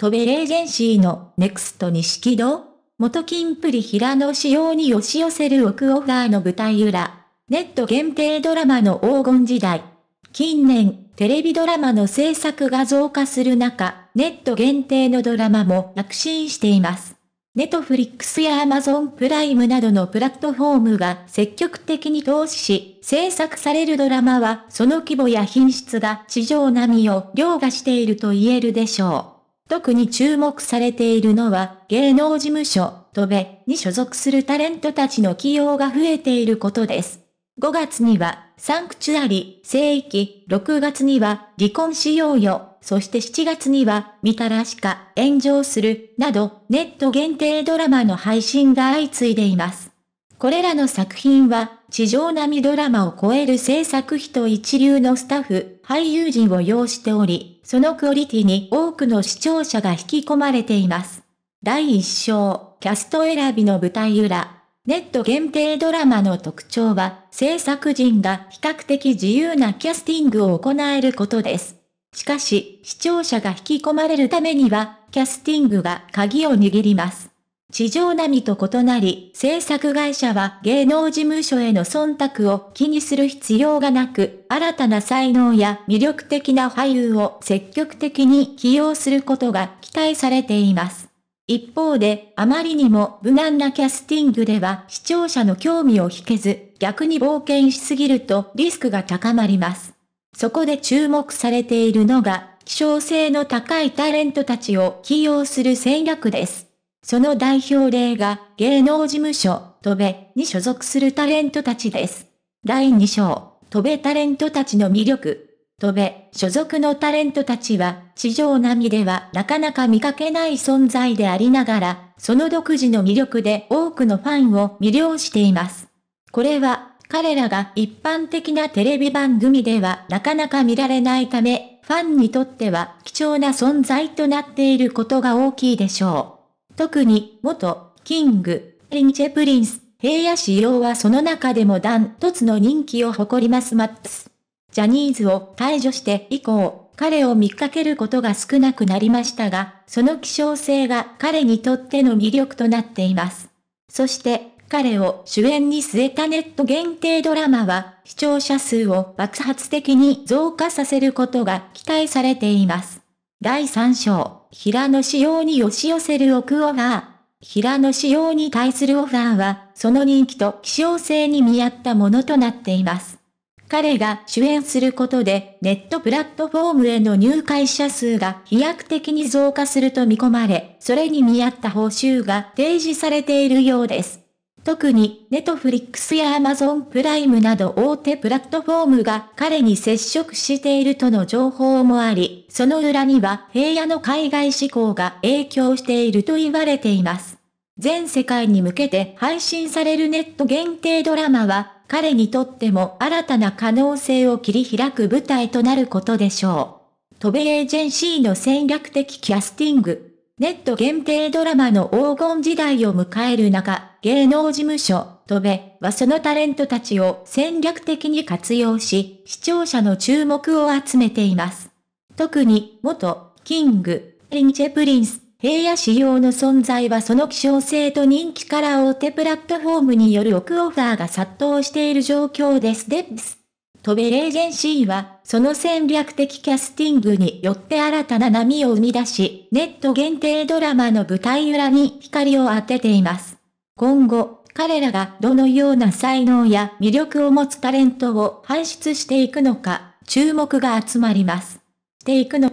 トベレージェンシーのネクスト錦戸元金プリ平野仕様に押し寄せるクオファーの舞台裏。ネット限定ドラマの黄金時代。近年、テレビドラマの制作が増加する中、ネット限定のドラマも躍進しています。ネットフリックスやアマゾンプライムなどのプラットフォームが積極的に投資し、制作されるドラマはその規模や品質が地上並みを凌駕していると言えるでしょう。特に注目されているのは、芸能事務所、戸部に所属するタレントたちの起用が増えていることです。5月には、サンクチュアリ、聖域、6月には、離婚しようよ、そして7月には、見たらしか、炎上する、など、ネット限定ドラマの配信が相次いでいます。これらの作品は、地上並みドラマを超える制作費と一流のスタッフ、俳優陣を要しており、そのクオリティに多くの視聴者が引き込まれています。第1章、キャスト選びの舞台裏。ネット限定ドラマの特徴は、制作陣が比較的自由なキャスティングを行えることです。しかし、視聴者が引き込まれるためには、キャスティングが鍵を握ります。地上波と異なり、制作会社は芸能事務所への忖度を気にする必要がなく、新たな才能や魅力的な俳優を積極的に起用することが期待されています。一方で、あまりにも無難なキャスティングでは視聴者の興味を引けず、逆に冒険しすぎるとリスクが高まります。そこで注目されているのが、希少性の高いタレントたちを起用する戦略です。その代表例が芸能事務所、トベに所属するタレントたちです。第2章、トベタレントたちの魅力。トベ所属のタレントたちは、地上波ではなかなか見かけない存在でありながら、その独自の魅力で多くのファンを魅了しています。これは、彼らが一般的なテレビ番組ではなかなか見られないため、ファンにとっては貴重な存在となっていることが大きいでしょう。特に元、キング、リンチェプリンス、平野仕様はその中でもダントツの人気を誇りますマックス。ジャニーズを退除して以降、彼を見かけることが少なくなりましたが、その希少性が彼にとっての魅力となっています。そして、彼を主演に据えたネット限定ドラマは、視聴者数を爆発的に増加させることが期待されています。第3章平野仕様に押し寄せる奥オファー。平野仕様に対するオファーは、その人気と希少性に見合ったものとなっています。彼が主演することで、ネットプラットフォームへの入会者数が飛躍的に増加すると見込まれ、それに見合った報酬が提示されているようです。特に、ネトフリックスやアマゾンプライムなど大手プラットフォームが彼に接触しているとの情報もあり、その裏には平野の海外志向が影響していると言われています。全世界に向けて配信されるネット限定ドラマは、彼にとっても新たな可能性を切り開く舞台となることでしょう。トベエージェンシーの戦略的キャスティング。ネット限定ドラマの黄金時代を迎える中、芸能事務所、とべはそのタレントたちを戦略的に活用し、視聴者の注目を集めています。特に、元、キング、リンチェプリンス、平野仕様の存在はその希少性と人気から大手プラットフォームによる億オファーが殺到している状況です。デッス渡米エージェンシーは、その戦略的キャスティングによって新たな波を生み出し、ネット限定ドラマの舞台裏に光を当てています。今後、彼らがどのような才能や魅力を持つタレントを輩出していくのか、注目が集まります。していくの